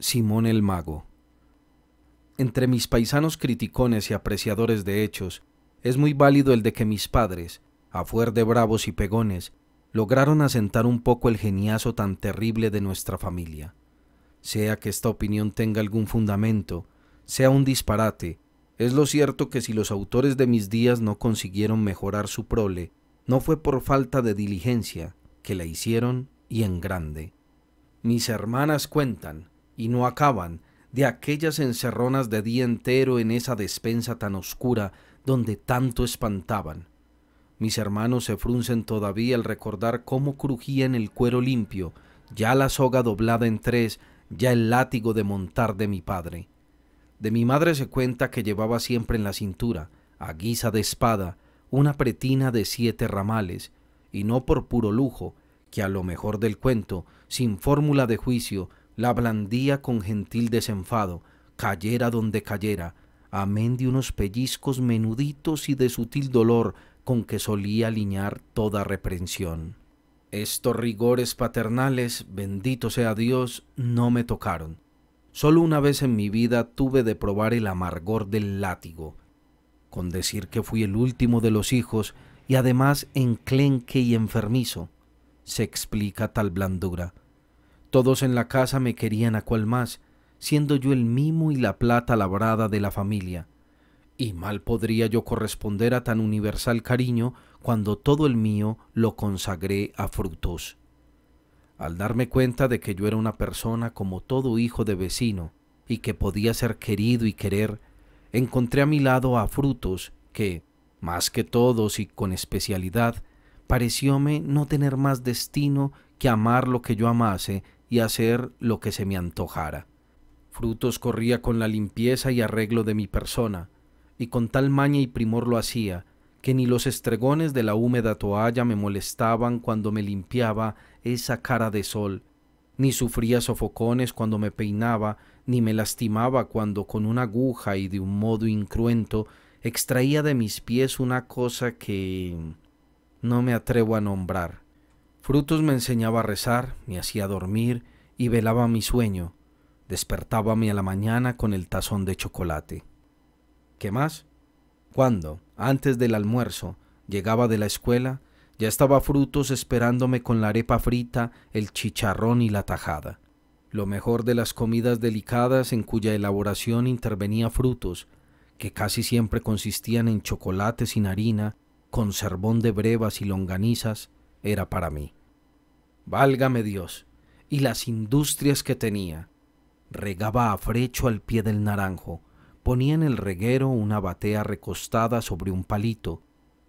Simón el Mago. Entre mis paisanos criticones y apreciadores de hechos, es muy válido el de que mis padres, a fuer de bravos y pegones, lograron asentar un poco el geniazo tan terrible de nuestra familia. Sea que esta opinión tenga algún fundamento, sea un disparate, es lo cierto que si los autores de mis días no consiguieron mejorar su prole, no fue por falta de diligencia, que la hicieron y en grande. Mis hermanas cuentan, y no acaban, de aquellas encerronas de día entero en esa despensa tan oscura donde tanto espantaban. Mis hermanos se fruncen todavía al recordar cómo crujía en el cuero limpio, ya la soga doblada en tres, ya el látigo de montar de mi padre. De mi madre se cuenta que llevaba siempre en la cintura, a guisa de espada, una pretina de siete ramales, y no por puro lujo, que a lo mejor del cuento, sin fórmula de juicio, la blandía con gentil desenfado, cayera donde cayera, amén de unos pellizcos menuditos y de sutil dolor con que solía aliñar toda reprensión. Estos rigores paternales, bendito sea Dios, no me tocaron. Solo una vez en mi vida tuve de probar el amargor del látigo, con decir que fui el último de los hijos y además enclenque y enfermizo. Se explica tal blandura. Todos en la casa me querían a cual más, siendo yo el mimo y la plata labrada de la familia. Y mal podría yo corresponder a tan universal cariño cuando todo el mío lo consagré a frutos. Al darme cuenta de que yo era una persona como todo hijo de vecino, y que podía ser querido y querer, encontré a mi lado a frutos que, más que todos y con especialidad, parecióme no tener más destino que amar lo que yo amase y hacer lo que se me antojara. Frutos corría con la limpieza y arreglo de mi persona, y con tal maña y primor lo hacía, que ni los estregones de la húmeda toalla me molestaban cuando me limpiaba esa cara de sol, ni sufría sofocones cuando me peinaba, ni me lastimaba cuando con una aguja y de un modo incruento extraía de mis pies una cosa que no me atrevo a nombrar. Frutos me enseñaba a rezar, me hacía dormir y velaba mi sueño. Despertábame a la mañana con el tazón de chocolate. ¿Qué más? Cuando, antes del almuerzo, llegaba de la escuela, ya estaba Frutos esperándome con la arepa frita, el chicharrón y la tajada. Lo mejor de las comidas delicadas en cuya elaboración intervenía Frutos, que casi siempre consistían en chocolate sin harina, con serbón de brevas y longanizas, era para mí válgame Dios, y las industrias que tenía. Regaba a frecho al pie del naranjo, ponía en el reguero una batea recostada sobre un palito,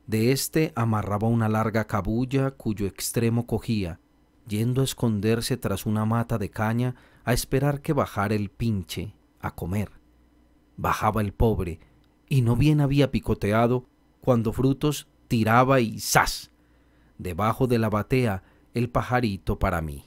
de éste amarraba una larga cabulla cuyo extremo cogía, yendo a esconderse tras una mata de caña a esperar que bajara el pinche, a comer. Bajaba el pobre, y no bien había picoteado, cuando frutos tiraba y ¡zas! Debajo de la batea el pajarito para mí.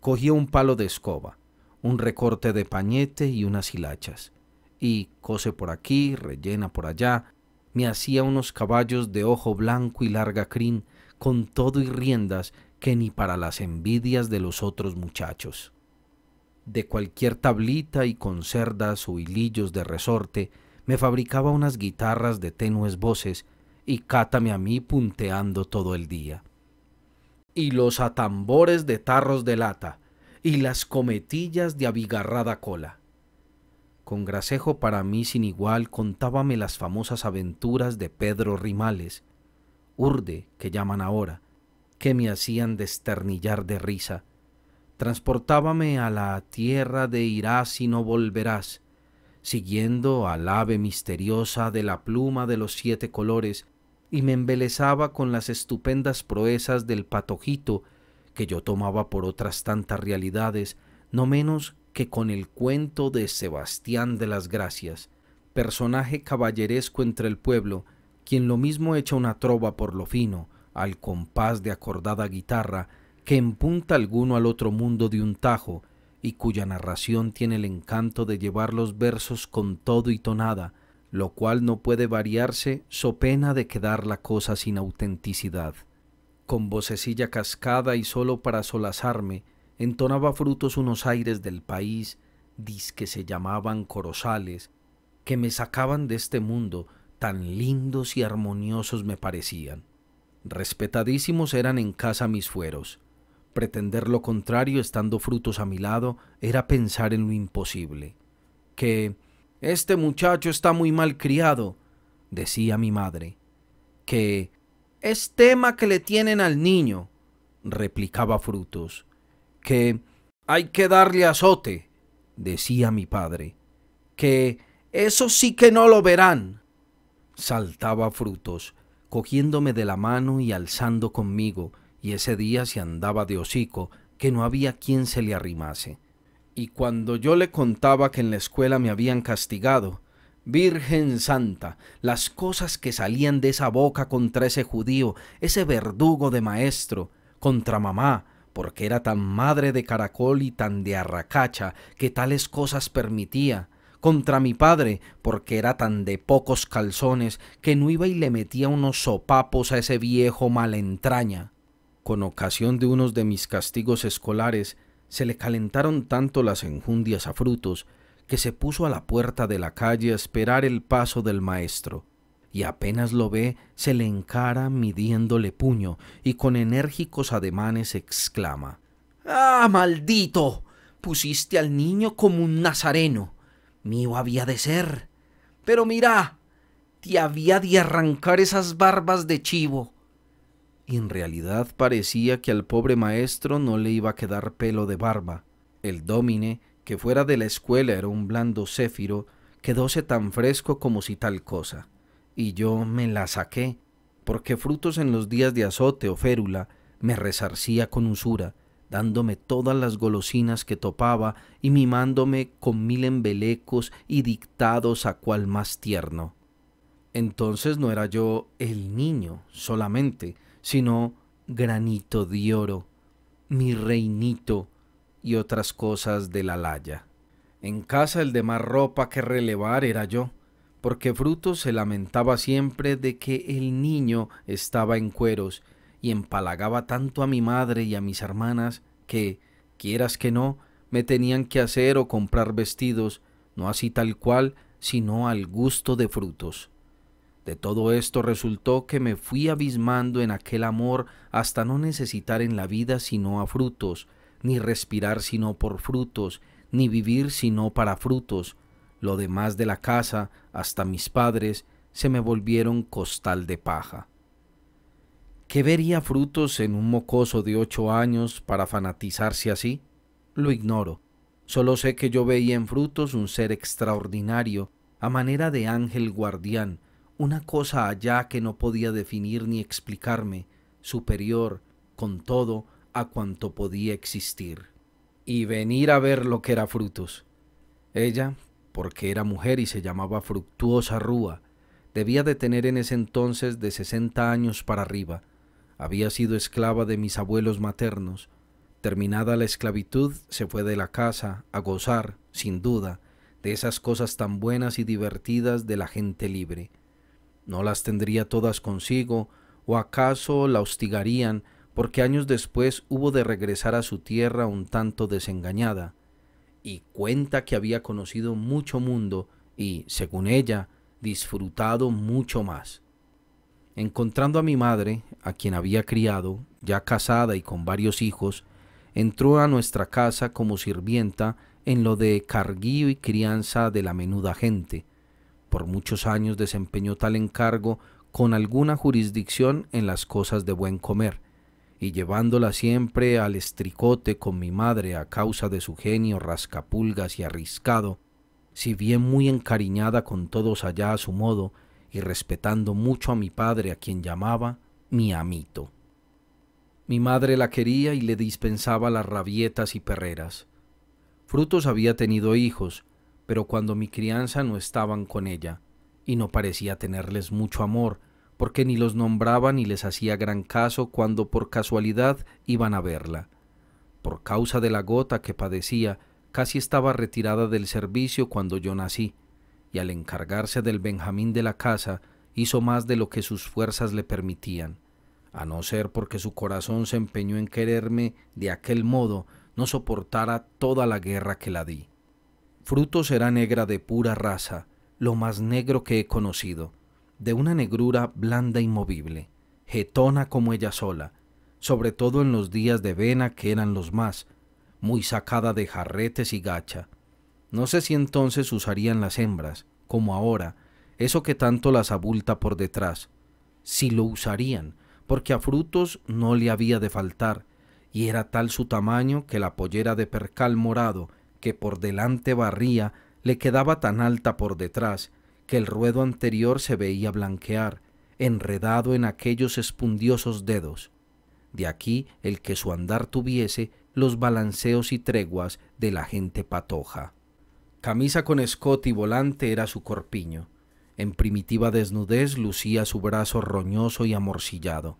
cogía un palo de escoba, un recorte de pañete y unas hilachas, y cose por aquí, rellena por allá, me hacía unos caballos de ojo blanco y larga crin, con todo y riendas que ni para las envidias de los otros muchachos. De cualquier tablita y con cerdas o hilillos de resorte, me fabricaba unas guitarras de tenues voces y cátame a mí punteando todo el día y los atambores de tarros de lata, y las cometillas de abigarrada cola. Con gracejo para mí sin igual contábame las famosas aventuras de Pedro Rimales, urde que llaman ahora, que me hacían desternillar de risa. Transportábame a la tierra de irás y no volverás, siguiendo al ave misteriosa de la pluma de los siete colores y me embelesaba con las estupendas proezas del patojito, que yo tomaba por otras tantas realidades, no menos que con el cuento de Sebastián de las Gracias, personaje caballeresco entre el pueblo, quien lo mismo echa una trova por lo fino, al compás de acordada guitarra, que empunta alguno al otro mundo de un tajo, y cuya narración tiene el encanto de llevar los versos con todo y tonada, lo cual no puede variarse so pena de quedar la cosa sin autenticidad. Con vocecilla cascada y solo para solazarme, entonaba frutos unos aires del país, que se llamaban corozales, que me sacaban de este mundo, tan lindos y armoniosos me parecían. Respetadísimos eran en casa mis fueros. Pretender lo contrario estando frutos a mi lado era pensar en lo imposible, que este muchacho está muy mal criado, decía mi madre. Que es tema que le tienen al niño, replicaba Frutos. Que hay que darle azote, decía mi padre. Que eso sí que no lo verán. Saltaba Frutos, cogiéndome de la mano y alzando conmigo, y ese día se andaba de hocico, que no había quien se le arrimase y cuando yo le contaba que en la escuela me habían castigado, Virgen Santa, las cosas que salían de esa boca contra ese judío, ese verdugo de maestro, contra mamá, porque era tan madre de caracol y tan de arracacha que tales cosas permitía, contra mi padre, porque era tan de pocos calzones que no iba y le metía unos sopapos a ese viejo malentraña. Con ocasión de unos de mis castigos escolares, se le calentaron tanto las enjundias a frutos que se puso a la puerta de la calle a esperar el paso del maestro, y apenas lo ve, se le encara midiéndole puño y con enérgicos ademanes exclama Ah, maldito. Pusiste al niño como un nazareno. Mío había de ser. Pero mira, te había de arrancar esas barbas de chivo en realidad parecía que al pobre maestro no le iba a quedar pelo de barba. El dómine, que fuera de la escuela era un blando céfiro, quedóse tan fresco como si tal cosa, y yo me la saqué, porque frutos en los días de azote o férula me resarcía con usura, dándome todas las golosinas que topaba y mimándome con mil embelecos y dictados a cual más tierno. Entonces no era yo el niño solamente, sino granito de oro, mi reinito y otras cosas de la laya. En casa el de más ropa que relevar era yo, porque Frutos se lamentaba siempre de que el niño estaba en cueros y empalagaba tanto a mi madre y a mis hermanas que, quieras que no, me tenían que hacer o comprar vestidos, no así tal cual, sino al gusto de frutos. De todo esto resultó que me fui abismando en aquel amor hasta no necesitar en la vida sino a frutos, ni respirar sino por frutos, ni vivir sino para frutos. Lo demás de la casa, hasta mis padres, se me volvieron costal de paja. ¿Qué vería frutos en un mocoso de ocho años para fanatizarse así? Lo ignoro. Solo sé que yo veía en frutos un ser extraordinario, a manera de ángel guardián, una cosa allá que no podía definir ni explicarme, superior, con todo, a cuanto podía existir. Y venir a ver lo que era frutos. Ella, porque era mujer y se llamaba Fructuosa Rúa, debía de tener en ese entonces de sesenta años para arriba. Había sido esclava de mis abuelos maternos. Terminada la esclavitud, se fue de la casa a gozar, sin duda, de esas cosas tan buenas y divertidas de la gente libre. ¿No las tendría todas consigo? ¿O acaso la hostigarían porque años después hubo de regresar a su tierra un tanto desengañada? Y cuenta que había conocido mucho mundo y, según ella, disfrutado mucho más. Encontrando a mi madre, a quien había criado, ya casada y con varios hijos, entró a nuestra casa como sirvienta en lo de carguío y crianza de la menuda gente, por muchos años desempeñó tal encargo con alguna jurisdicción en las cosas de buen comer, y llevándola siempre al estricote con mi madre a causa de su genio rascapulgas y arriscado, si bien muy encariñada con todos allá a su modo y respetando mucho a mi padre a quien llamaba mi amito. Mi madre la quería y le dispensaba las rabietas y perreras. Frutos había tenido hijos, pero cuando mi crianza no estaban con ella, y no parecía tenerles mucho amor, porque ni los nombraba ni les hacía gran caso cuando por casualidad iban a verla. Por causa de la gota que padecía, casi estaba retirada del servicio cuando yo nací, y al encargarse del Benjamín de la casa, hizo más de lo que sus fuerzas le permitían. A no ser porque su corazón se empeñó en quererme de aquel modo, no soportara toda la guerra que la di. Frutos será negra de pura raza, lo más negro que he conocido, de una negrura blanda y movible, getona como ella sola, sobre todo en los días de vena que eran los más, muy sacada de jarretes y gacha. No sé si entonces usarían las hembras, como ahora, eso que tanto las abulta por detrás, si lo usarían, porque a frutos no le había de faltar, y era tal su tamaño que la pollera de percal morado que por delante barría le quedaba tan alta por detrás que el ruedo anterior se veía blanquear, enredado en aquellos espundiosos dedos. De aquí el que su andar tuviese los balanceos y treguas de la gente patoja. Camisa con escote y volante era su corpiño. En primitiva desnudez lucía su brazo roñoso y amorcillado.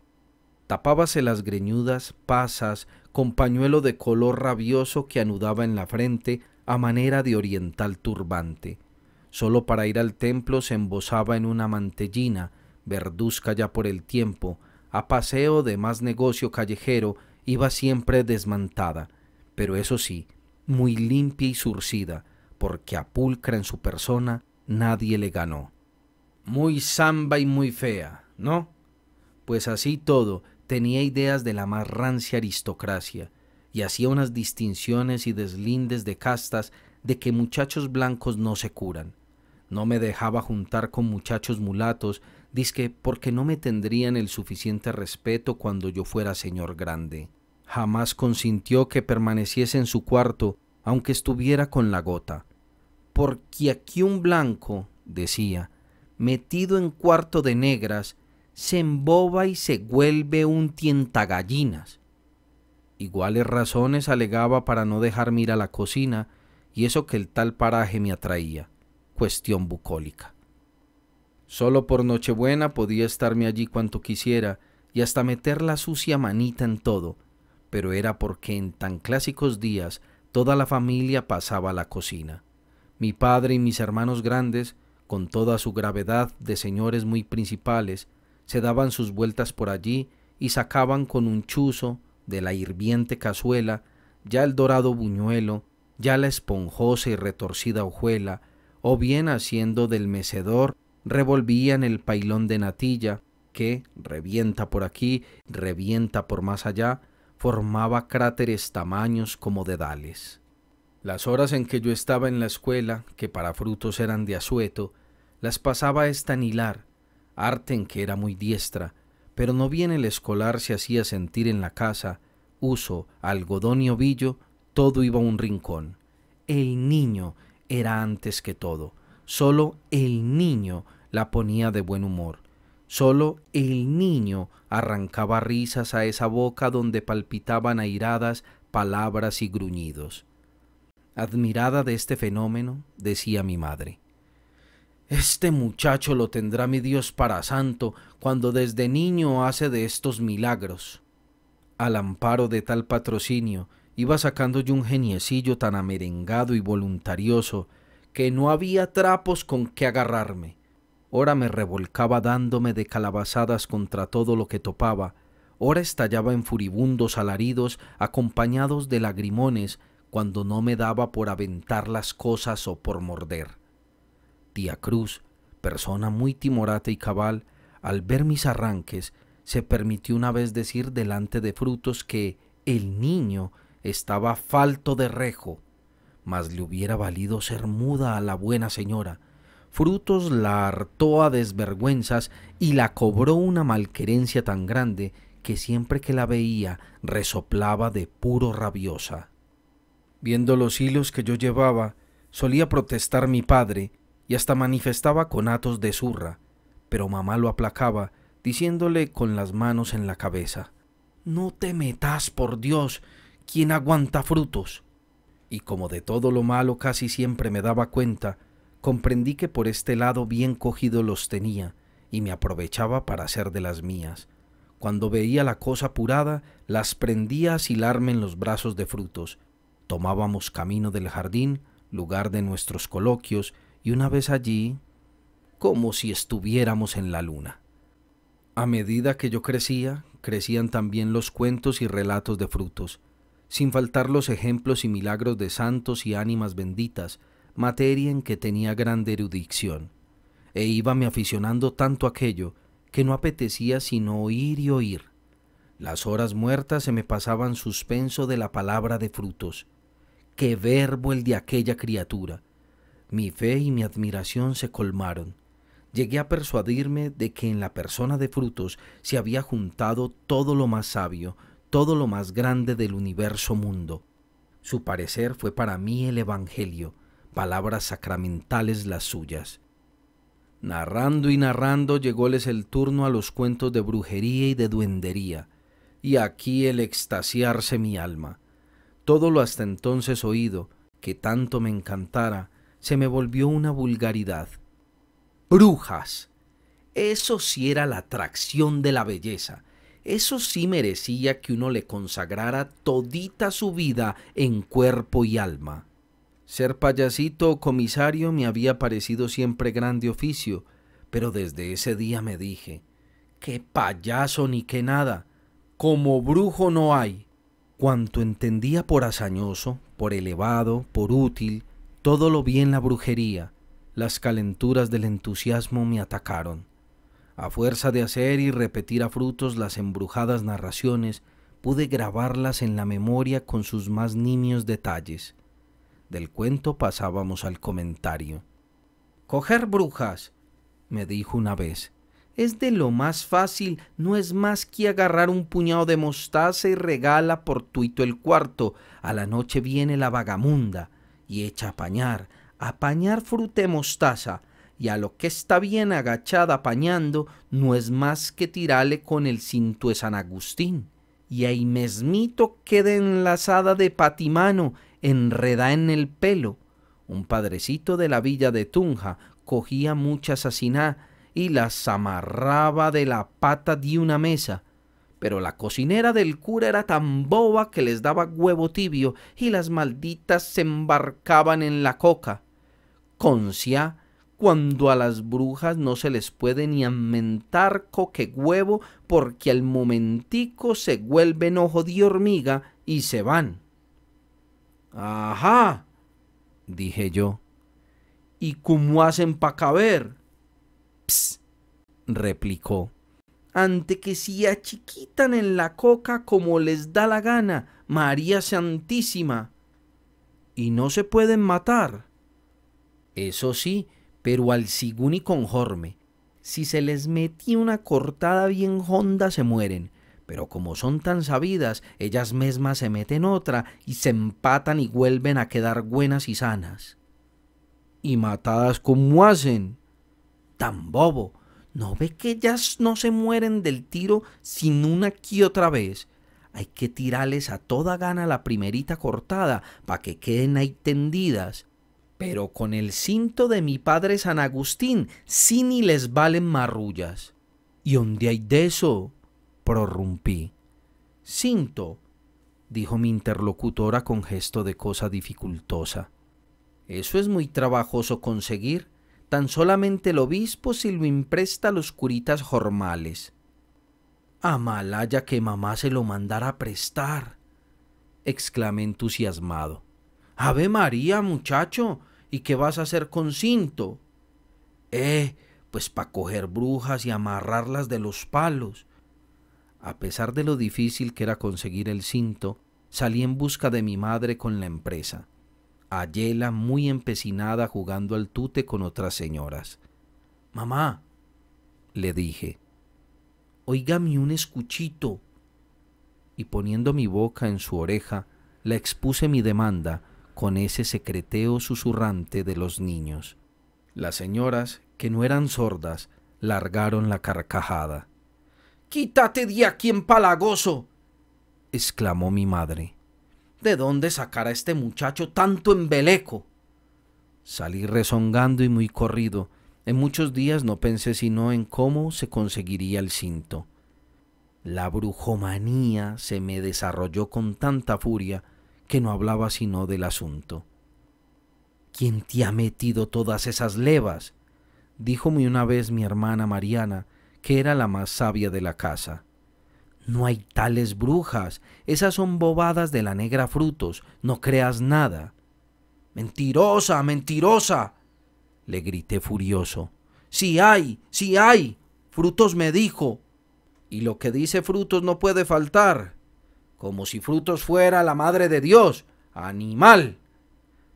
Tapábase las greñudas pasas con pañuelo de color rabioso que anudaba en la frente a manera de oriental turbante. Solo para ir al templo se embosaba en una mantellina, verduzca ya por el tiempo, a paseo de más negocio callejero, iba siempre desmantada, pero eso sí, muy limpia y surcida, porque a pulcra en su persona nadie le ganó. Muy samba y muy fea, ¿no? Pues así todo, Tenía ideas de la más rancia aristocracia y hacía unas distinciones y deslindes de castas de que muchachos blancos no se curan. No me dejaba juntar con muchachos mulatos, disque porque no me tendrían el suficiente respeto cuando yo fuera señor grande. Jamás consintió que permaneciese en su cuarto, aunque estuviera con la gota. Porque aquí un blanco, decía, metido en cuarto de negras, se emboba y se vuelve un tientagallinas. Iguales razones alegaba para no dejarme ir a la cocina, y eso que el tal paraje me atraía, cuestión bucólica. Solo por Nochebuena podía estarme allí cuanto quisiera y hasta meter la sucia manita en todo, pero era porque en tan clásicos días toda la familia pasaba a la cocina. Mi padre y mis hermanos grandes, con toda su gravedad de señores muy principales, se daban sus vueltas por allí y sacaban con un chuzo de la hirviente cazuela ya el dorado buñuelo, ya la esponjosa y retorcida hojuela, o bien haciendo del mecedor revolvían el pailón de natilla que, revienta por aquí, revienta por más allá, formaba cráteres tamaños como dedales. Las horas en que yo estaba en la escuela, que para frutos eran de asueto, las pasaba a estanilar, Arten, que era muy diestra, pero no bien el escolar se hacía sentir en la casa, uso, algodón y ovillo, todo iba a un rincón. El niño era antes que todo. Solo el niño la ponía de buen humor. Solo el niño arrancaba risas a esa boca donde palpitaban airadas palabras y gruñidos. Admirada de este fenómeno, decía mi madre, este muchacho lo tendrá mi Dios para santo cuando desde niño hace de estos milagros. Al amparo de tal patrocinio, iba sacando yo un geniecillo tan amerengado y voluntarioso que no había trapos con que agarrarme. Ora me revolcaba dándome de calabazadas contra todo lo que topaba, ora estallaba en furibundos alaridos acompañados de lagrimones cuando no me daba por aventar las cosas o por morder tía Cruz, persona muy timorata y cabal, al ver mis arranques, se permitió una vez decir delante de frutos que el niño estaba falto de rejo, mas le hubiera valido ser muda a la buena señora. Frutos la hartó a desvergüenzas y la cobró una malquerencia tan grande que siempre que la veía resoplaba de puro rabiosa. Viendo los hilos que yo llevaba, solía protestar mi padre y hasta manifestaba atos de zurra, pero mamá lo aplacaba diciéndole con las manos en la cabeza, No te metas, por Dios, quien aguanta frutos. Y como de todo lo malo casi siempre me daba cuenta, comprendí que por este lado bien cogido los tenía y me aprovechaba para hacer de las mías. Cuando veía la cosa apurada, las prendía a asilarme en los brazos de frutos. Tomábamos camino del jardín, lugar de nuestros coloquios, y una vez allí, como si estuviéramos en la luna. A medida que yo crecía, crecían también los cuentos y relatos de frutos, sin faltar los ejemplos y milagros de santos y ánimas benditas, materia en que tenía gran erudición, e íbame aficionando tanto aquello que no apetecía sino oír y oír. Las horas muertas se me pasaban suspenso de la palabra de frutos. ¡Qué verbo el de aquella criatura! Mi fe y mi admiración se colmaron. Llegué a persuadirme de que en la persona de frutos se había juntado todo lo más sabio, todo lo más grande del universo mundo. Su parecer fue para mí el Evangelio, palabras sacramentales las suyas. Narrando y narrando llególes el turno a los cuentos de brujería y de duendería, y aquí el extasiarse mi alma. Todo lo hasta entonces oído, que tanto me encantara, se me volvió una vulgaridad. Brujas. Eso sí era la atracción de la belleza. Eso sí merecía que uno le consagrara todita su vida en cuerpo y alma. Ser payasito o comisario me había parecido siempre grande oficio, pero desde ese día me dije, qué payaso ni qué nada, como brujo no hay. Cuanto entendía por hazañoso, por elevado, por útil, todo lo vi en la brujería. Las calenturas del entusiasmo me atacaron. A fuerza de hacer y repetir a frutos las embrujadas narraciones, pude grabarlas en la memoria con sus más nimios detalles. Del cuento pasábamos al comentario. Coger brujas, me dijo una vez, es de lo más fácil, no es más que agarrar un puñado de mostaza y regala por tuito el cuarto. A la noche viene la vagamunda y echa a apañar, a apañar frute mostaza, y a lo que está bien agachada apañando, no es más que tirarle con el cinto de San Agustín. Y ahí mesmito queda enlazada de patimano, enreda en el pelo. Un padrecito de la villa de Tunja cogía muchas asiná y las amarraba de la pata de una mesa pero la cocinera del cura era tan boba que les daba huevo tibio y las malditas se embarcaban en la coca. Concia, cuando a las brujas no se les puede ni amentar coque huevo porque al momentico se vuelven ojo de hormiga y se van. Ajá, dije yo. ¿Y cómo hacen pa' caber? Psst, replicó ante que si achiquitan en la coca como les da la gana, María Santísima, y no se pueden matar. Eso sí, pero al sigún y conforme. Si se les metía una cortada bien honda se mueren, pero como son tan sabidas, ellas mismas se meten otra y se empatan y vuelven a quedar buenas y sanas. ¿Y matadas como hacen? Tan bobo, ¿No ve que ellas no se mueren del tiro sin una aquí otra vez? Hay que tirarles a toda gana la primerita cortada para que queden ahí tendidas. Pero con el cinto de mi padre San Agustín, sí ni les valen marrullas. ¿Y dónde hay de eso? prorrumpí. Cinto, dijo mi interlocutora con gesto de cosa dificultosa. Eso es muy trabajoso conseguir tan solamente el obispo si lo impresta a los curitas jormales. —¡Amalaya que mamá se lo mandara a prestar, exclamé entusiasmado. Ave María, muchacho, ¿y qué vas a hacer con cinto? Eh, pues pa' coger brujas y amarrarlas de los palos. A pesar de lo difícil que era conseguir el cinto, salí en busca de mi madre con la empresa halléla muy empecinada jugando al tute con otras señoras. Mamá, le dije, oígame un escuchito. Y poniendo mi boca en su oreja, la expuse mi demanda con ese secreteo susurrante de los niños. Las señoras, que no eran sordas, largaron la carcajada. Quítate de aquí, empalagoso, exclamó mi madre. ¿De dónde a este muchacho tanto embeleco? Salí rezongando y muy corrido. En muchos días no pensé sino en cómo se conseguiría el cinto. La brujomanía se me desarrolló con tanta furia que no hablaba sino del asunto. ¿Quién te ha metido todas esas levas? Díjome una vez mi hermana Mariana, que era la más sabia de la casa. No hay tales brujas, esas son bobadas de la negra frutos, no creas nada. Mentirosa, mentirosa, le grité furioso. Sí hay, sí hay, frutos me dijo. Y lo que dice frutos no puede faltar, como si frutos fuera la madre de Dios, animal.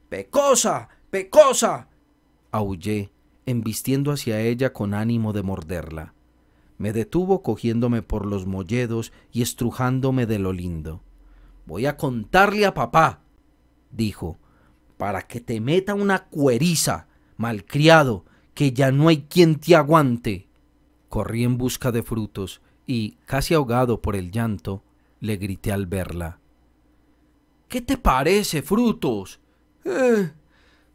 Pecosa, pecosa, aullé, embistiendo hacia ella con ánimo de morderla. Me detuvo cogiéndome por los molledos y estrujándome de lo lindo. Voy a contarle a papá, dijo, para que te meta una cueriza, malcriado, que ya no hay quien te aguante. Corrí en busca de frutos y, casi ahogado por el llanto, le grité al verla. ¿Qué te parece, frutos? Eh,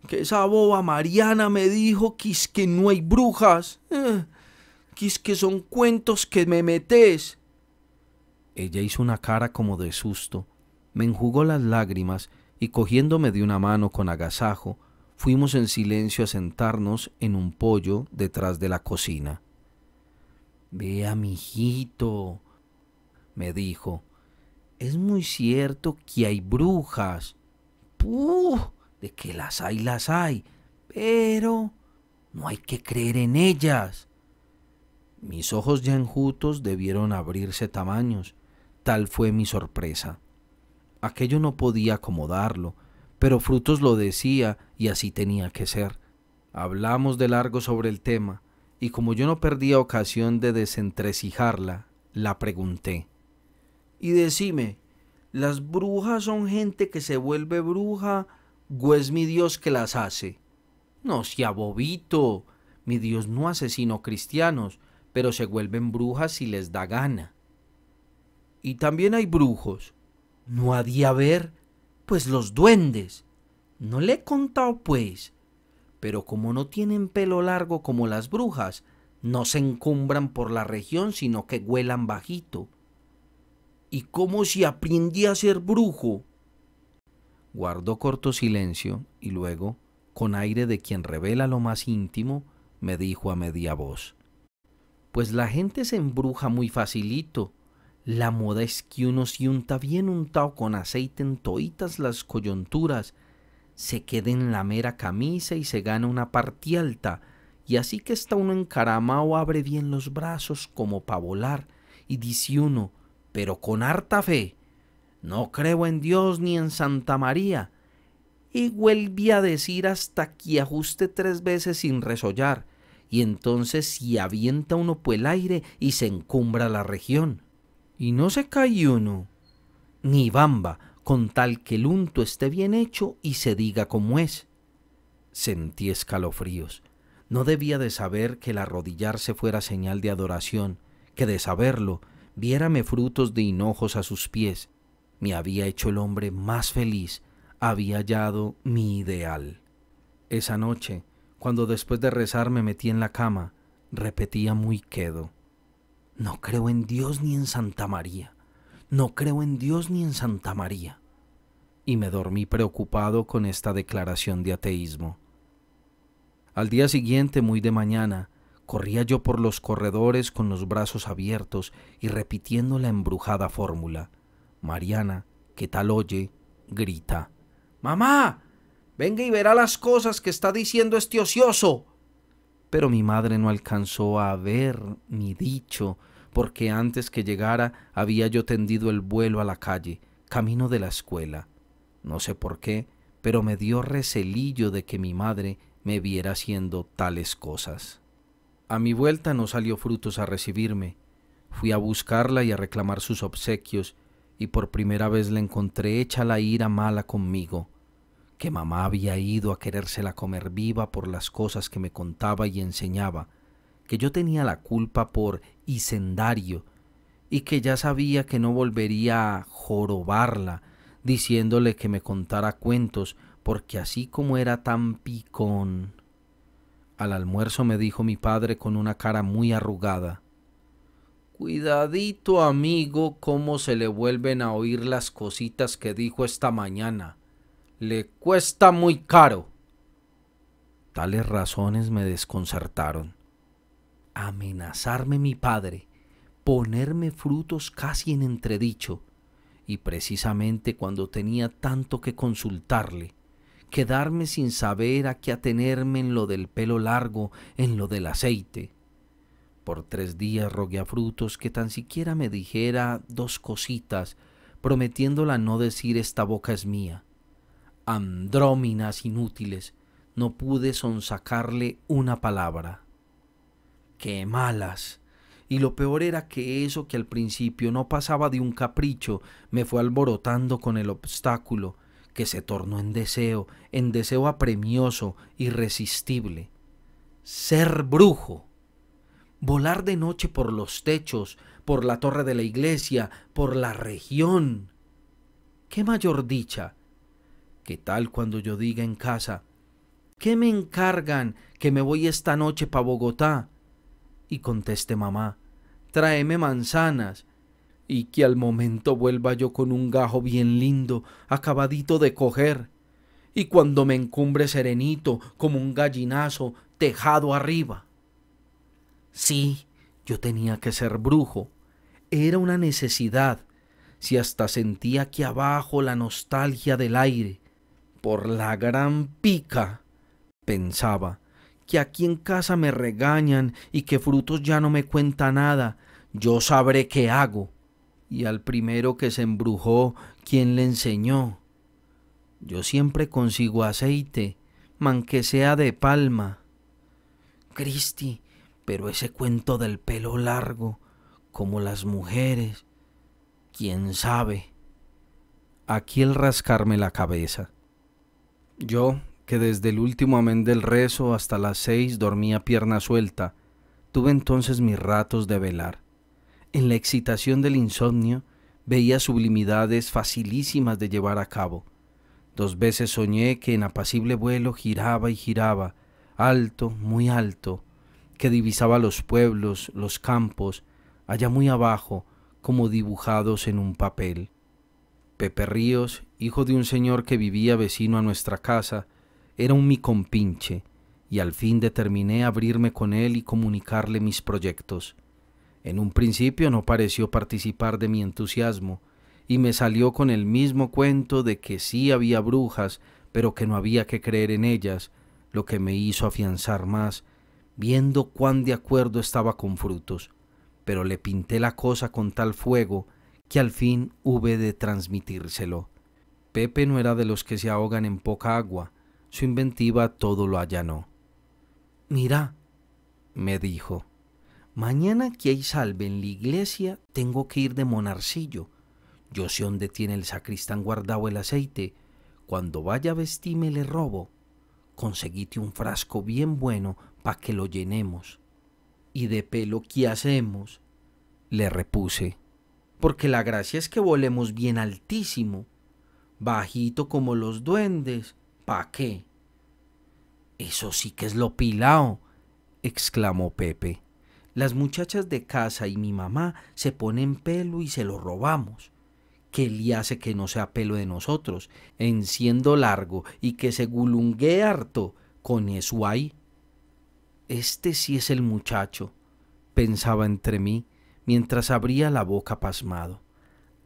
que esa boba Mariana me dijo que, es que no hay brujas. Eh, que es que son cuentos que me metes. Ella hizo una cara como de susto, me enjugó las lágrimas y cogiéndome de una mano con agasajo, fuimos en silencio a sentarnos en un pollo detrás de la cocina. Vea, hijito, me dijo, es muy cierto que hay brujas. ¡Puh! De que las hay, las hay. Pero no hay que creer en ellas. Mis ojos ya enjutos debieron abrirse tamaños, tal fue mi sorpresa. Aquello no podía acomodarlo, pero Frutos lo decía y así tenía que ser. Hablamos de largo sobre el tema, y como yo no perdía ocasión de desentrecijarla, la pregunté. Y decime, ¿las brujas son gente que se vuelve bruja o es mi Dios que las hace? No sea bobito, mi Dios no hace sino cristianos, pero se vuelven brujas si les da gana. Y también hay brujos. No había ver, pues los duendes. No le he contado, pues. Pero como no tienen pelo largo como las brujas, no se encumbran por la región, sino que huelan bajito. ¿Y cómo si aprendí a ser brujo? Guardó corto silencio y luego, con aire de quien revela lo más íntimo, me dijo a media voz pues la gente se embruja muy facilito. La moda es que uno se unta bien untado con aceite en toitas las coyunturas, se queda en la mera camisa y se gana una parte alta, y así que está uno encaramado abre bien los brazos como pa' volar, y dice uno, pero con harta fe, no creo en Dios ni en Santa María, y vuelve a decir hasta que ajuste tres veces sin resollar, y entonces si avienta uno por pues, el aire y se encumbra la región. Y no se cae uno, ni bamba, con tal que el unto esté bien hecho y se diga como es. Sentí escalofríos. No debía de saber que el arrodillarse fuera señal de adoración, que de saberlo viérame frutos de hinojos a sus pies. Me había hecho el hombre más feliz, había hallado mi ideal. Esa noche cuando después de rezar me metí en la cama, repetía muy quedo, no creo en Dios ni en Santa María, no creo en Dios ni en Santa María. Y me dormí preocupado con esta declaración de ateísmo. Al día siguiente, muy de mañana, corría yo por los corredores con los brazos abiertos y repitiendo la embrujada fórmula. Mariana, ¿qué tal oye, grita, Mamá, Venga y verá las cosas que está diciendo este ocioso. Pero mi madre no alcanzó a ver ni dicho, porque antes que llegara había yo tendido el vuelo a la calle, camino de la escuela. No sé por qué, pero me dio recelillo de que mi madre me viera haciendo tales cosas. A mi vuelta no salió frutos a recibirme. Fui a buscarla y a reclamar sus obsequios, y por primera vez la encontré hecha la ira mala conmigo que mamá había ido a querérsela comer viva por las cosas que me contaba y enseñaba, que yo tenía la culpa por Isendario y que ya sabía que no volvería a jorobarla diciéndole que me contara cuentos porque así como era tan picón. Al almuerzo me dijo mi padre con una cara muy arrugada. Cuidadito, amigo, cómo se le vuelven a oír las cositas que dijo esta mañana le cuesta muy caro. Tales razones me desconcertaron. Amenazarme mi padre, ponerme frutos casi en entredicho, y precisamente cuando tenía tanto que consultarle, quedarme sin saber a qué atenerme en lo del pelo largo, en lo del aceite. Por tres días rogué a frutos que tan siquiera me dijera dos cositas, prometiéndola no decir esta boca es mía andróminas inútiles, no pude sonsacarle una palabra. ¡Qué malas! Y lo peor era que eso que al principio no pasaba de un capricho me fue alborotando con el obstáculo, que se tornó en deseo, en deseo apremioso, irresistible. Ser brujo. Volar de noche por los techos, por la torre de la iglesia, por la región. ¡Qué mayor dicha! ¿Qué tal cuando yo diga en casa, ¿qué me encargan que me voy esta noche para Bogotá? Y conteste mamá, tráeme manzanas, y que al momento vuelva yo con un gajo bien lindo, acabadito de coger, y cuando me encumbre serenito, como un gallinazo, tejado arriba. Sí, yo tenía que ser brujo, era una necesidad, si hasta sentía aquí abajo la nostalgia del aire, por la gran pica, pensaba, que aquí en casa me regañan y que frutos ya no me cuenta nada, yo sabré qué hago. Y al primero que se embrujó, ¿quién le enseñó? Yo siempre consigo aceite, manque sea de palma. Cristi, pero ese cuento del pelo largo, como las mujeres, quién sabe. Aquí el rascarme la cabeza. Yo, que desde el último amén del rezo hasta las seis dormía pierna suelta, tuve entonces mis ratos de velar. En la excitación del insomnio veía sublimidades facilísimas de llevar a cabo. Dos veces soñé que en apacible vuelo giraba y giraba, alto, muy alto, que divisaba los pueblos, los campos, allá muy abajo, como dibujados en un papel. Pepe Ríos hijo de un señor que vivía vecino a nuestra casa, era un mi compinche, y al fin determiné abrirme con él y comunicarle mis proyectos. En un principio no pareció participar de mi entusiasmo, y me salió con el mismo cuento de que sí había brujas, pero que no había que creer en ellas, lo que me hizo afianzar más, viendo cuán de acuerdo estaba con frutos, pero le pinté la cosa con tal fuego que al fin hube de transmitírselo. Pepe no era de los que se ahogan en poca agua. Su inventiva todo lo allanó. Mira, me dijo, mañana que hay salve en la iglesia tengo que ir de monarcillo. Yo sé dónde tiene el sacristán guardado el aceite. Cuando vaya a vestirme le robo. Conseguite un frasco bien bueno pa' que lo llenemos. ¿Y de pelo qué hacemos? Le repuse. Porque la gracia es que volemos bien altísimo bajito como los duendes. ¿Pa qué? Eso sí que es lo pilao, exclamó Pepe. Las muchachas de casa y mi mamá se ponen pelo y se lo robamos. ¿Qué le hace que no sea pelo de nosotros? Enciendo largo y que se gulungue harto, con eso ahí? Este sí es el muchacho, pensaba entre mí, mientras abría la boca pasmado.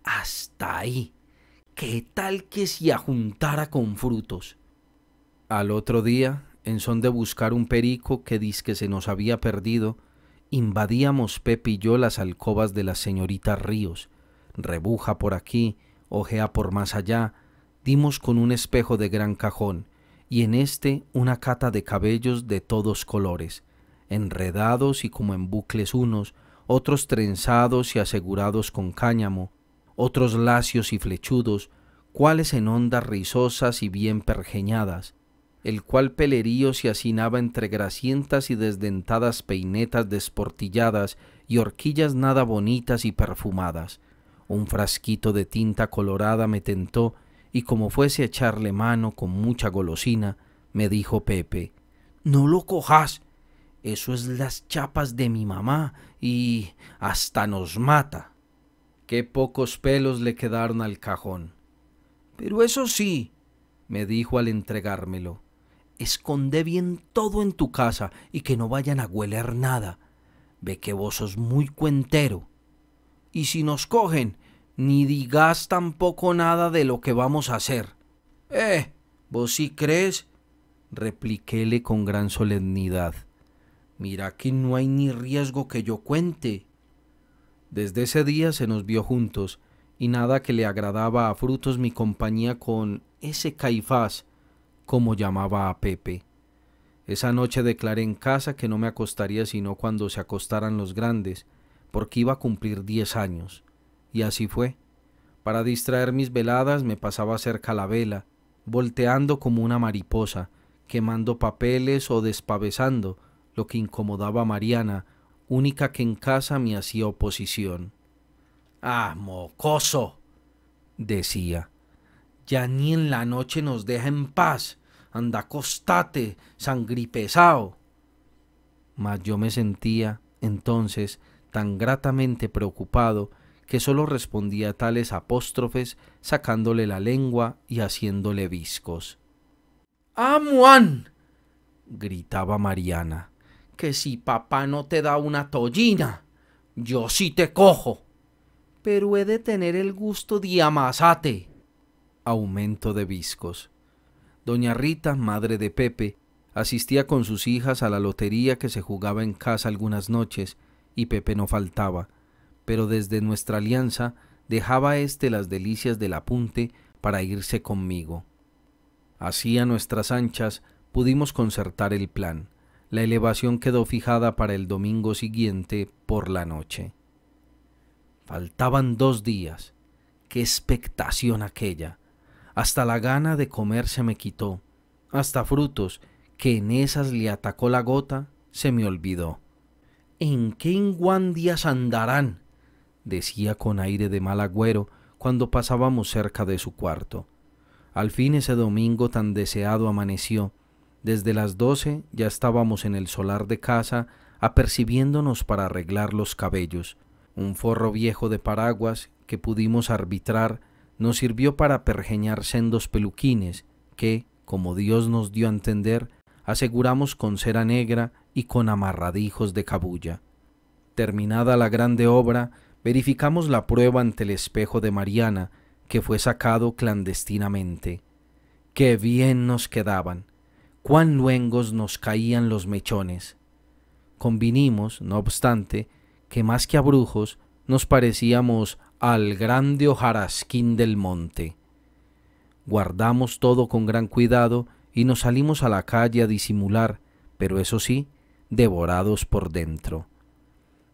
Hasta ahí. ¿qué tal que si ajuntara con frutos? Al otro día, en son de buscar un perico que dizque se nos había perdido, invadíamos Pepi y yo las alcobas de las señoritas Ríos, rebuja por aquí, ojea por más allá, dimos con un espejo de gran cajón, y en este una cata de cabellos de todos colores, enredados y como en bucles unos, otros trenzados y asegurados con cáñamo, otros lacios y flechudos, cuales en ondas rizosas y bien pergeñadas, el cual pelerío se hacinaba entre gracientas y desdentadas peinetas desportilladas y horquillas nada bonitas y perfumadas. Un frasquito de tinta colorada me tentó y como fuese a echarle mano con mucha golosina, me dijo Pepe, no lo cojas, eso es las chapas de mi mamá y hasta nos mata. Qué pocos pelos le quedaron al cajón. Pero eso sí, me dijo al entregármelo, esconde bien todo en tu casa y que no vayan a hueler nada. Ve que vos sos muy cuentero. Y si nos cogen, ni digas tampoco nada de lo que vamos a hacer. Eh, vos sí crees, repliquéle con gran solemnidad. Mira que no hay ni riesgo que yo cuente. Desde ese día se nos vio juntos, y nada que le agradaba a Frutos mi compañía con ese Caifás, como llamaba a Pepe. Esa noche declaré en casa que no me acostaría sino cuando se acostaran los grandes, porque iba a cumplir diez años. Y así fue. Para distraer mis veladas me pasaba cerca la vela, volteando como una mariposa, quemando papeles o despavesando lo que incomodaba a Mariana, única que en casa me hacía oposición. Ah, mocoso, decía, ya ni en la noche nos deja en paz, anda acostate, sangripesao. Mas yo me sentía, entonces, tan gratamente preocupado que solo respondía a tales apóstrofes sacándole la lengua y haciéndole viscos. ¡Ah, gritaba Mariana que si papá no te da una tollina, yo sí te cojo. Pero he de tener el gusto de amasate. Aumento de viscos. Doña Rita, madre de Pepe, asistía con sus hijas a la lotería que se jugaba en casa algunas noches, y Pepe no faltaba, pero desde nuestra alianza dejaba éste las delicias del apunte para irse conmigo. Así a nuestras anchas pudimos concertar el plan la elevación quedó fijada para el domingo siguiente por la noche. Faltaban dos días. ¡Qué expectación aquella! Hasta la gana de comer se me quitó, hasta frutos, que en esas le atacó la gota, se me olvidó. ¿En qué inguandias andarán? decía con aire de mal agüero cuando pasábamos cerca de su cuarto. Al fin ese domingo tan deseado amaneció, desde las doce ya estábamos en el solar de casa apercibiéndonos para arreglar los cabellos. Un forro viejo de paraguas que pudimos arbitrar nos sirvió para pergeñar sendos peluquines que, como Dios nos dio a entender, aseguramos con cera negra y con amarradijos de cabulla. Terminada la grande obra, verificamos la prueba ante el espejo de Mariana, que fue sacado clandestinamente. ¡Qué bien nos quedaban! cuán luengos nos caían los mechones. Convinimos, no obstante, que más que a brujos nos parecíamos al grande hojarasquín del monte. Guardamos todo con gran cuidado y nos salimos a la calle a disimular, pero eso sí, devorados por dentro.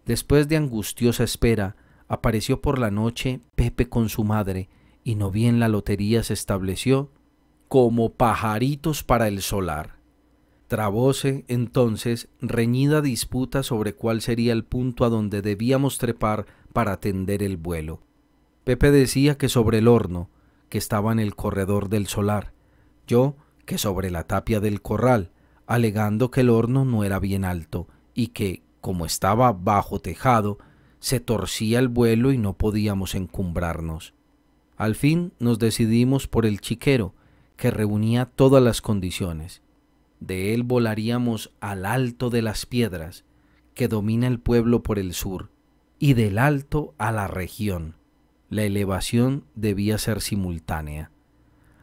Después de angustiosa espera, apareció por la noche Pepe con su madre, y no bien la lotería se estableció, como pajaritos para el solar. Trabóse entonces reñida disputa sobre cuál sería el punto a donde debíamos trepar para tender el vuelo. Pepe decía que sobre el horno, que estaba en el corredor del solar, yo que sobre la tapia del corral, alegando que el horno no era bien alto y que, como estaba bajo tejado, se torcía el vuelo y no podíamos encumbrarnos. Al fin nos decidimos por el chiquero, que reunía todas las condiciones. De él volaríamos al alto de las piedras, que domina el pueblo por el sur, y del alto a la región. La elevación debía ser simultánea.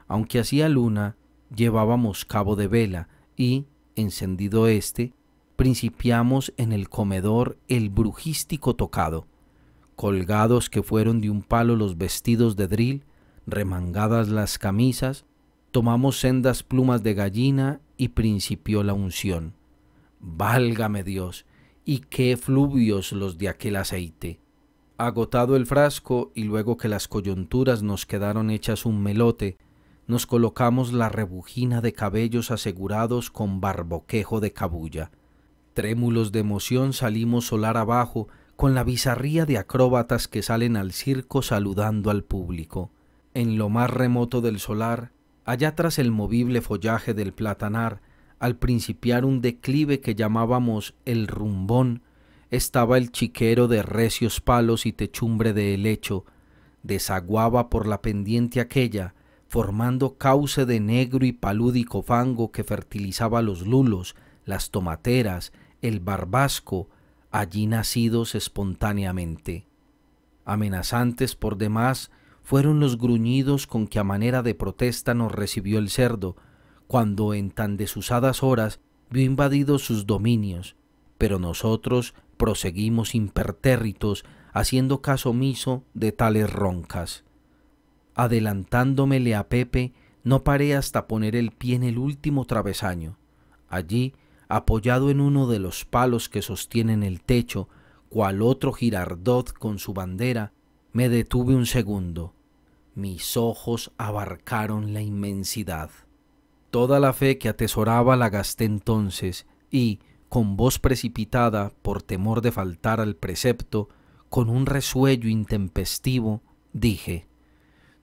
Aunque hacía luna, llevábamos cabo de vela y, encendido este, principiamos en el comedor el brujístico tocado, colgados que fueron de un palo los vestidos de dril, remangadas las camisas, tomamos sendas plumas de gallina y principió la unción. Válgame Dios, y qué fluvios los de aquel aceite. Agotado el frasco y luego que las coyunturas nos quedaron hechas un melote, nos colocamos la rebujina de cabellos asegurados con barboquejo de cabulla. Trémulos de emoción salimos solar abajo con la bizarría de acróbatas que salen al circo saludando al público. En lo más remoto del solar allá tras el movible follaje del platanar, al principiar un declive que llamábamos el rumbón, estaba el chiquero de recios palos y techumbre de helecho, desaguaba por la pendiente aquella, formando cauce de negro y palúdico fango que fertilizaba los lulos, las tomateras, el barbasco, allí nacidos espontáneamente. Amenazantes por demás fueron los gruñidos con que a manera de protesta nos recibió el cerdo, cuando en tan desusadas horas vio invadidos sus dominios, pero nosotros proseguimos impertérritos, haciendo caso omiso de tales roncas. Adelantándomele a Pepe, no paré hasta poner el pie en el último travesaño. Allí, apoyado en uno de los palos que sostienen el techo, cual otro girardot con su bandera, me detuve un segundo, mis ojos abarcaron la inmensidad. Toda la fe que atesoraba la gasté entonces y, con voz precipitada por temor de faltar al precepto, con un resuello intempestivo, dije,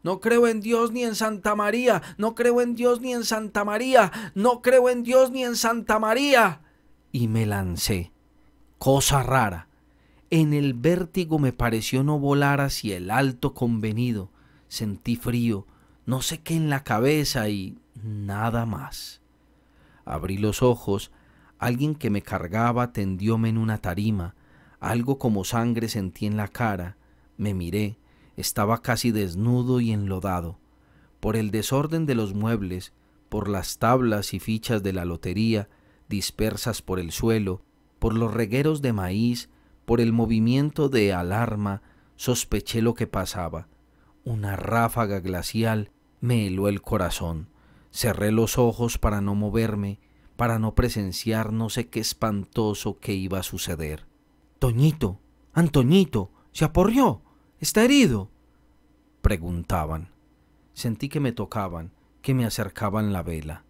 No creo en Dios ni en Santa María, no creo en Dios ni en Santa María, no creo en Dios ni en Santa María. Y me lancé. Cosa rara. En el vértigo me pareció no volar hacia el alto convenido, sentí frío, no sé qué en la cabeza y nada más. Abrí los ojos, alguien que me cargaba tendióme en una tarima, algo como sangre sentí en la cara, me miré, estaba casi desnudo y enlodado. Por el desorden de los muebles, por las tablas y fichas de la lotería, dispersas por el suelo, por los regueros de maíz, por el movimiento de alarma, sospeché lo que pasaba. Una ráfaga glacial me heló el corazón. Cerré los ojos para no moverme, para no presenciar no sé qué espantoso que iba a suceder. Toñito, Antoñito, se aporrió, está herido. Preguntaban. Sentí que me tocaban, que me acercaban la vela.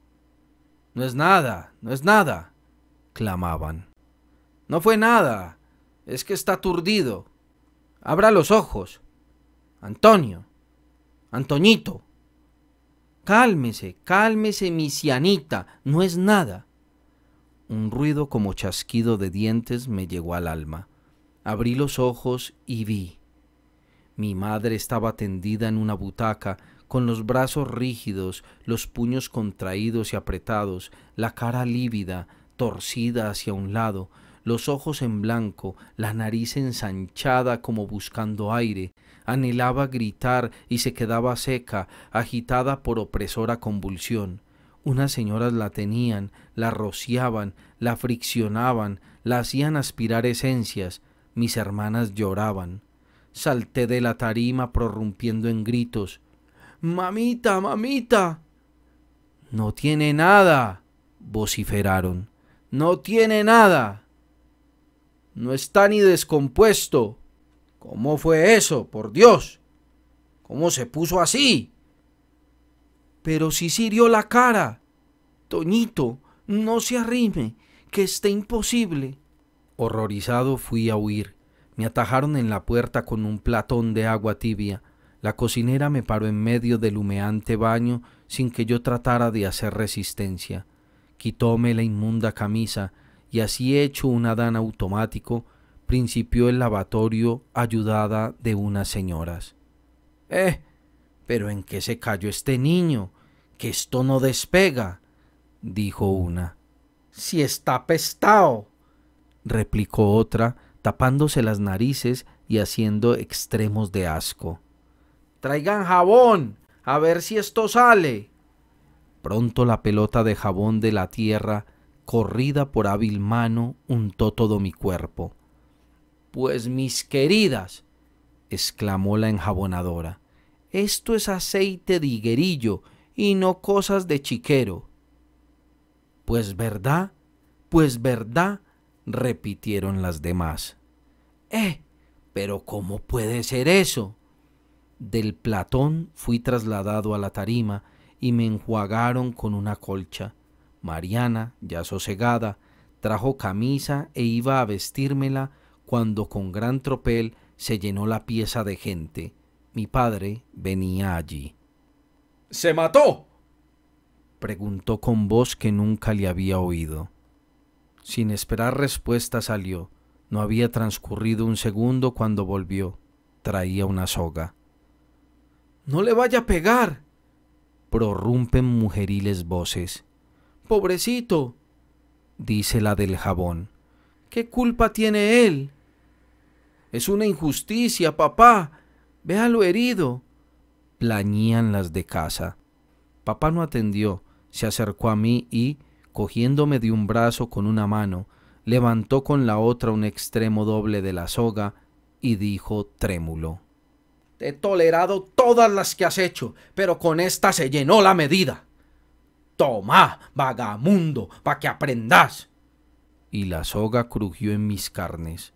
No es nada, no es nada, clamaban. No fue nada, es que está aturdido. Abra los ojos. Antonio, Antoñito, cálmese, cálmese, mi no es nada. Un ruido como chasquido de dientes me llegó al alma. Abrí los ojos y vi. Mi madre estaba tendida en una butaca, con los brazos rígidos, los puños contraídos y apretados, la cara lívida, torcida hacia un lado, los ojos en blanco, la nariz ensanchada como buscando aire, anhelaba gritar y se quedaba seca, agitada por opresora convulsión. Unas señoras la tenían, la rociaban, la friccionaban, la hacían aspirar esencias, mis hermanas lloraban. Salté de la tarima prorrumpiendo en gritos. Mamita, mamita. No tiene nada. vociferaron. No tiene nada no está ni descompuesto. ¿Cómo fue eso? Por Dios. ¿Cómo se puso así? Pero si sirió la cara. Toñito, no se arrime, que esté imposible. Horrorizado fui a huir. Me atajaron en la puerta con un platón de agua tibia. La cocinera me paró en medio del humeante baño sin que yo tratara de hacer resistencia. Quitóme la inmunda camisa y así hecho un Adán automático, principió el lavatorio ayudada de unas señoras. ¡Eh! ¿Pero en qué se cayó este niño? Que esto no despega, dijo una. Si está pestao, replicó otra, tapándose las narices y haciendo extremos de asco. Traigan jabón, a ver si esto sale. Pronto la pelota de jabón de la tierra corrida por hábil mano, untó todo mi cuerpo. Pues mis queridas, exclamó la enjabonadora, esto es aceite de higuerillo y no cosas de chiquero. Pues verdad, pues verdad, repitieron las demás. ¡Eh! Pero ¿cómo puede ser eso? Del platón fui trasladado a la tarima y me enjuagaron con una colcha. Mariana, ya sosegada, trajo camisa e iba a vestírmela cuando con gran tropel se llenó la pieza de gente. Mi padre venía allí. ¿Se mató? preguntó con voz que nunca le había oído. Sin esperar respuesta salió. No había transcurrido un segundo cuando volvió. Traía una soga. No le vaya a pegar. prorrumpen mujeriles voces. Pobrecito, dice la del jabón. ¿Qué culpa tiene él? Es una injusticia, papá. Véalo herido. Plañían las de casa. Papá no atendió, se acercó a mí y, cogiéndome de un brazo con una mano, levantó con la otra un extremo doble de la soga y dijo trémulo. Te he tolerado todas las que has hecho, pero con esta se llenó la medida. Toma, vagamundo, pa' que aprendas. Y la soga crujió en mis carnes.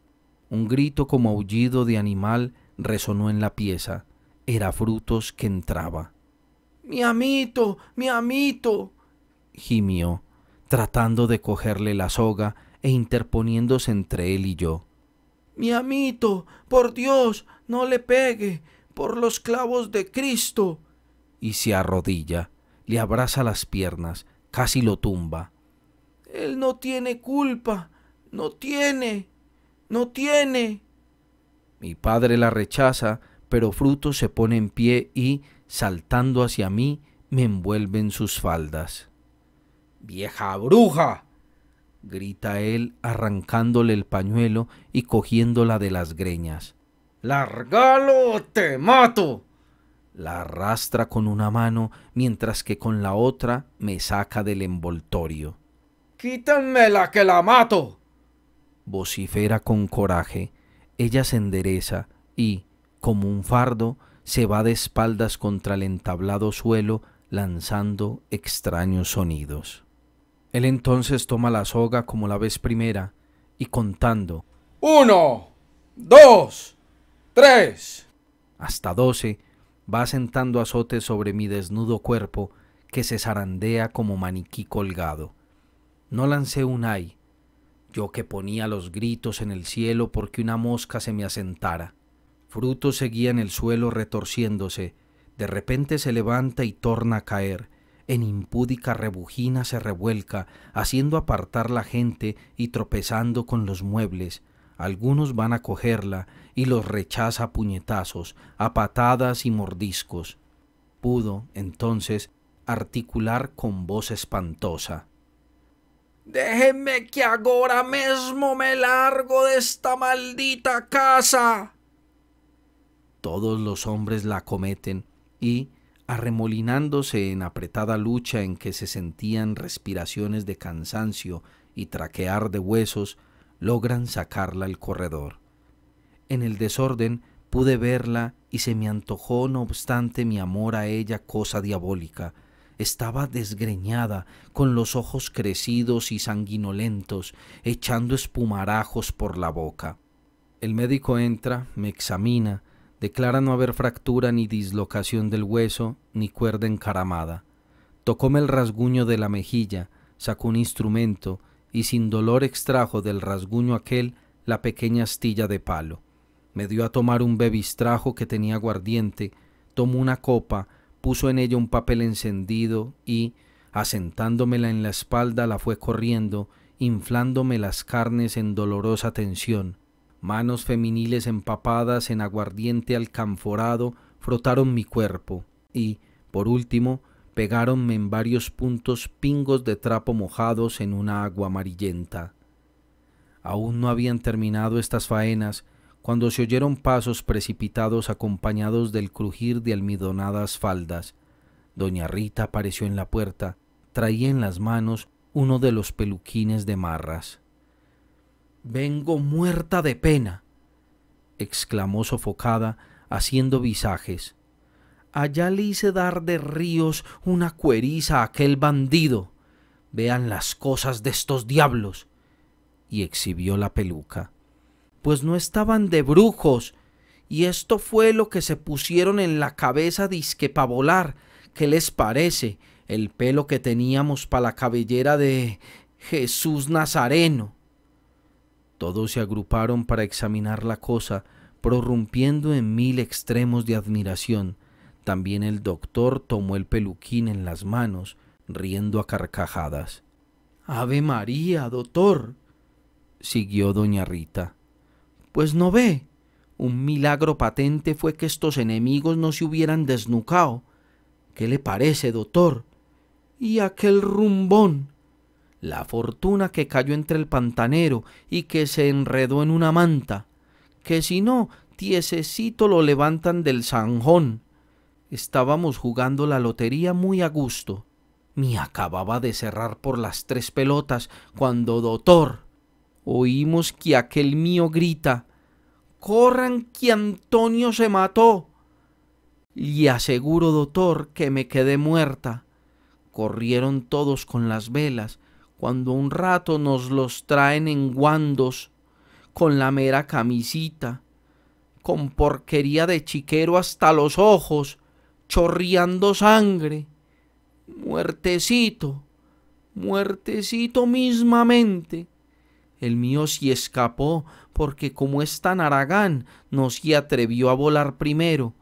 Un grito como aullido de animal resonó en la pieza. Era frutos que entraba. Mi amito, mi amito, gimió, tratando de cogerle la soga e interponiéndose entre él y yo. Mi amito, por Dios, no le pegue, por los clavos de Cristo. Y se arrodilla le abraza las piernas, casi lo tumba. Él no tiene culpa, no tiene, no tiene. Mi padre la rechaza, pero Fruto se pone en pie y, saltando hacia mí, me envuelve en sus faldas. Vieja bruja, grita él, arrancándole el pañuelo y cogiéndola de las greñas. ¡Largalo o te mato! la arrastra con una mano mientras que con la otra me saca del envoltorio. Quítenmela que la mato. vocifera con coraje. Ella se endereza y, como un fardo, se va de espaldas contra el entablado suelo lanzando extraños sonidos. Él entonces toma la soga como la vez primera y contando uno, dos, tres, hasta doce, va sentando azotes sobre mi desnudo cuerpo que se zarandea como maniquí colgado. No lancé un ay, yo que ponía los gritos en el cielo porque una mosca se me asentara. Fruto seguía en el suelo retorciéndose, de repente se levanta y torna a caer, en impúdica rebujina se revuelca, haciendo apartar la gente y tropezando con los muebles, algunos van a cogerla y los rechaza a puñetazos, a patadas y mordiscos. Pudo, entonces, articular con voz espantosa. Déjenme que ahora mismo me largo de esta maldita casa. Todos los hombres la cometen y, arremolinándose en apretada lucha en que se sentían respiraciones de cansancio y traquear de huesos, logran sacarla al corredor. En el desorden pude verla y se me antojó, no obstante, mi amor a ella cosa diabólica. Estaba desgreñada, con los ojos crecidos y sanguinolentos, echando espumarajos por la boca. El médico entra, me examina, declara no haber fractura ni dislocación del hueso, ni cuerda encaramada. Tocóme el rasguño de la mejilla, sacó un instrumento, y sin dolor extrajo del rasguño aquel la pequeña astilla de palo. Me dio a tomar un bebistrajo que tenía aguardiente, tomó una copa, puso en ella un papel encendido y, asentándomela en la espalda, la fue corriendo, inflándome las carnes en dolorosa tensión. Manos femeniles empapadas en aguardiente alcanforado frotaron mi cuerpo y, por último, pegaronme en varios puntos pingos de trapo mojados en una agua amarillenta. Aún no habían terminado estas faenas cuando se oyeron pasos precipitados acompañados del crujir de almidonadas faldas. Doña Rita apareció en la puerta, traía en las manos uno de los peluquines de marras. Vengo muerta de pena, exclamó sofocada, haciendo visajes. Allá le hice dar de ríos una cueriza a aquel bandido. Vean las cosas de estos diablos. Y exhibió la peluca. Pues no estaban de brujos. Y esto fue lo que se pusieron en la cabeza disque pa' volar. ¿Qué les parece? El pelo que teníamos pa' la cabellera de Jesús Nazareno. Todos se agruparon para examinar la cosa, prorrumpiendo en mil extremos de admiración. También el doctor tomó el peluquín en las manos, riendo a carcajadas. Ave María, doctor, siguió doña Rita. Pues no ve. Un milagro patente fue que estos enemigos no se hubieran desnucado. ¿Qué le parece, doctor? Y aquel rumbón. La fortuna que cayó entre el pantanero y que se enredó en una manta. Que si no, tiesecito lo levantan del zanjón. Estábamos jugando la lotería muy a gusto. Me acababa de cerrar por las tres pelotas cuando, doctor, oímos que aquel mío grita, ¡Corran que Antonio se mató! Y aseguro, doctor, que me quedé muerta. Corrieron todos con las velas, cuando un rato nos los traen en guandos, con la mera camisita, con porquería de chiquero hasta los ojos, chorreando sangre, muertecito, muertecito mismamente. El mío sí escapó, porque como es tan aragán, no se atrevió a volar primero.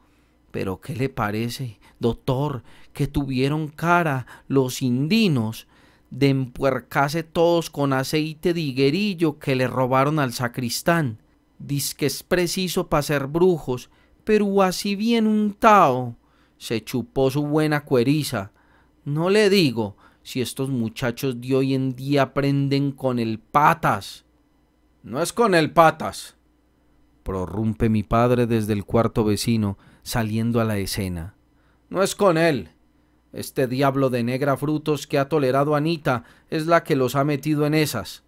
Pero ¿qué le parece, doctor, que tuvieron cara los indinos de empuercarse todos con aceite de higuerillo que le robaron al sacristán? Diz que es preciso para ser brujos, pero así bien tao, se chupó su buena cueriza. No le digo si estos muchachos de hoy en día aprenden con el patas. No es con el patas, prorrumpe mi padre desde el cuarto vecino, saliendo a la escena. No es con él. Este diablo de negra frutos que ha tolerado Anita es la que los ha metido en esas.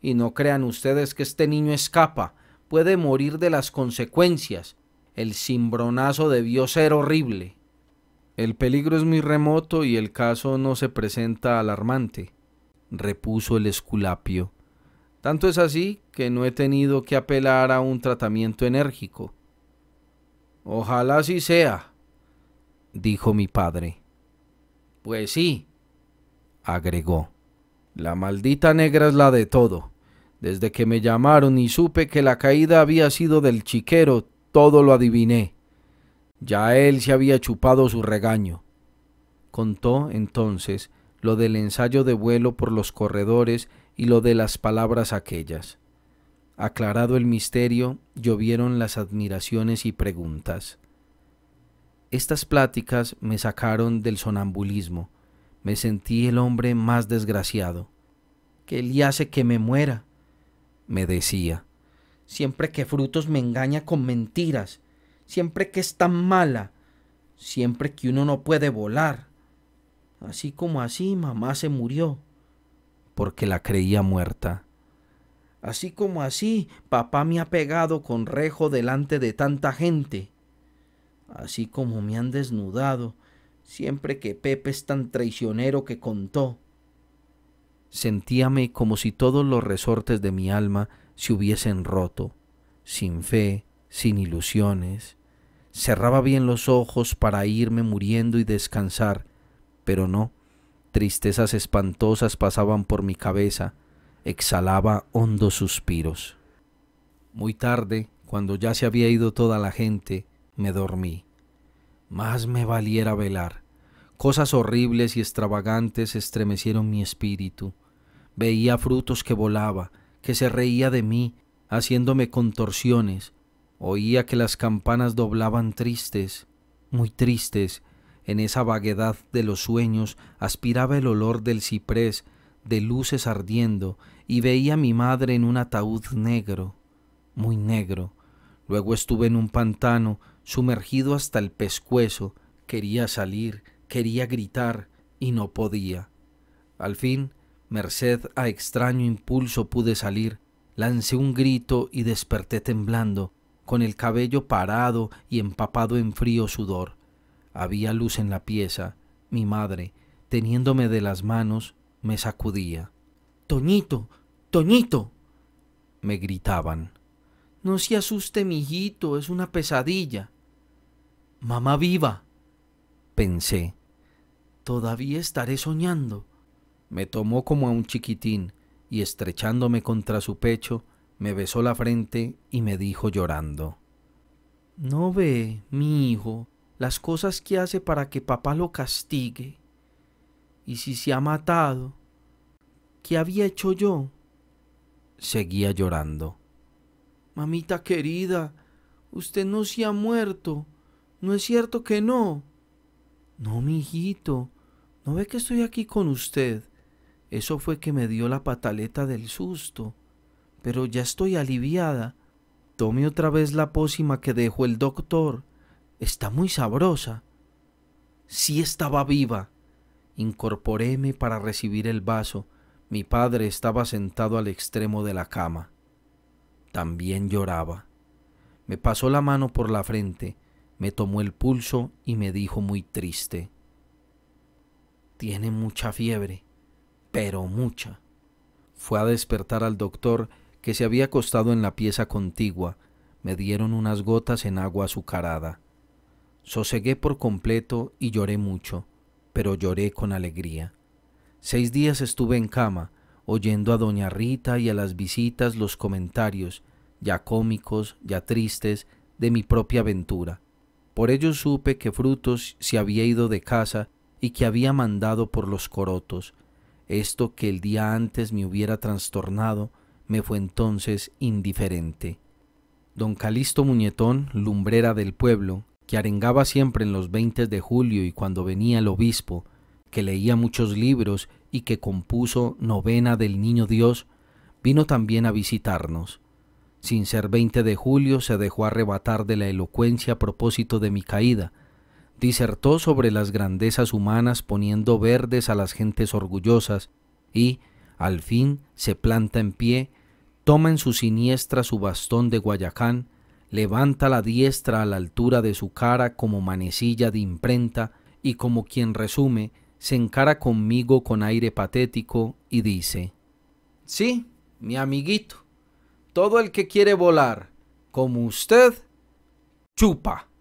Y no crean ustedes que este niño escapa, puede morir de las consecuencias. El cimbronazo debió ser horrible. El peligro es muy remoto y el caso no se presenta alarmante, repuso el esculapio. Tanto es así que no he tenido que apelar a un tratamiento enérgico. Ojalá así sea, dijo mi padre. Pues sí, agregó. La maldita negra es la de todo. Desde que me llamaron y supe que la caída había sido del chiquero, todo lo adiviné. Ya él se había chupado su regaño. Contó entonces lo del ensayo de vuelo por los corredores y lo de las palabras aquellas. Aclarado el misterio, llovieron las admiraciones y preguntas. Estas pláticas me sacaron del sonambulismo. Me sentí el hombre más desgraciado. ¿Qué le hace que me muera? me decía. Siempre que frutos me engaña con mentiras siempre que es tan mala, siempre que uno no puede volar. Así como así, mamá se murió, porque la creía muerta. Así como así, papá me ha pegado con rejo delante de tanta gente. Así como me han desnudado, siempre que Pepe es tan traicionero que contó. Sentíame como si todos los resortes de mi alma se hubiesen roto, sin fe, sin ilusiones, Cerraba bien los ojos para irme muriendo y descansar, pero no. Tristezas espantosas pasaban por mi cabeza, exhalaba hondos suspiros. Muy tarde, cuando ya se había ido toda la gente, me dormí. Más me valiera velar. Cosas horribles y extravagantes estremecieron mi espíritu. Veía frutos que volaba, que se reía de mí, haciéndome contorsiones, Oía que las campanas doblaban tristes, muy tristes, en esa vaguedad de los sueños aspiraba el olor del ciprés, de luces ardiendo, y veía a mi madre en un ataúd negro, muy negro. Luego estuve en un pantano, sumergido hasta el pescuezo, quería salir, quería gritar, y no podía. Al fin, merced a extraño impulso pude salir, lancé un grito y desperté temblando con el cabello parado y empapado en frío sudor. Había luz en la pieza. Mi madre, teniéndome de las manos, me sacudía. Toñito, Toñito. me gritaban. No se asuste, mijito, es una pesadilla. Mamá viva, pensé. Todavía estaré soñando. Me tomó como a un chiquitín y estrechándome contra su pecho, me besó la frente y me dijo llorando, ¿No ve, mi hijo, las cosas que hace para que papá lo castigue? ¿Y si se ha matado? ¿Qué había hecho yo? Seguía llorando. Mamita querida, usted no se ha muerto. ¿No es cierto que no? No, mi hijito, ¿no ve que estoy aquí con usted? Eso fue que me dio la pataleta del susto pero ya estoy aliviada. Tome otra vez la pócima que dejó el doctor. Está muy sabrosa. Sí estaba viva. Incorporéme para recibir el vaso. Mi padre estaba sentado al extremo de la cama. También lloraba. Me pasó la mano por la frente, me tomó el pulso y me dijo muy triste. Tiene mucha fiebre, pero mucha. Fue a despertar al doctor que se había acostado en la pieza contigua, me dieron unas gotas en agua azucarada. Sosegué por completo y lloré mucho, pero lloré con alegría. Seis días estuve en cama, oyendo a doña Rita y a las visitas los comentarios, ya cómicos, ya tristes, de mi propia aventura. Por ello supe que Frutos se había ido de casa y que había mandado por los corotos. Esto que el día antes me hubiera trastornado, me fue entonces indiferente. Don Calixto Muñetón, lumbrera del pueblo, que arengaba siempre en los 20 de julio y cuando venía el obispo, que leía muchos libros y que compuso Novena del Niño Dios, vino también a visitarnos. Sin ser 20 de julio se dejó arrebatar de la elocuencia a propósito de mi caída, disertó sobre las grandezas humanas poniendo verdes a las gentes orgullosas y, al fin, se planta en pie Toma en su siniestra su bastón de Guayacán, levanta la diestra a la altura de su cara como manecilla de imprenta y como quien resume, se encara conmigo con aire patético y dice, Sí, mi amiguito, todo el que quiere volar, como usted, chupa.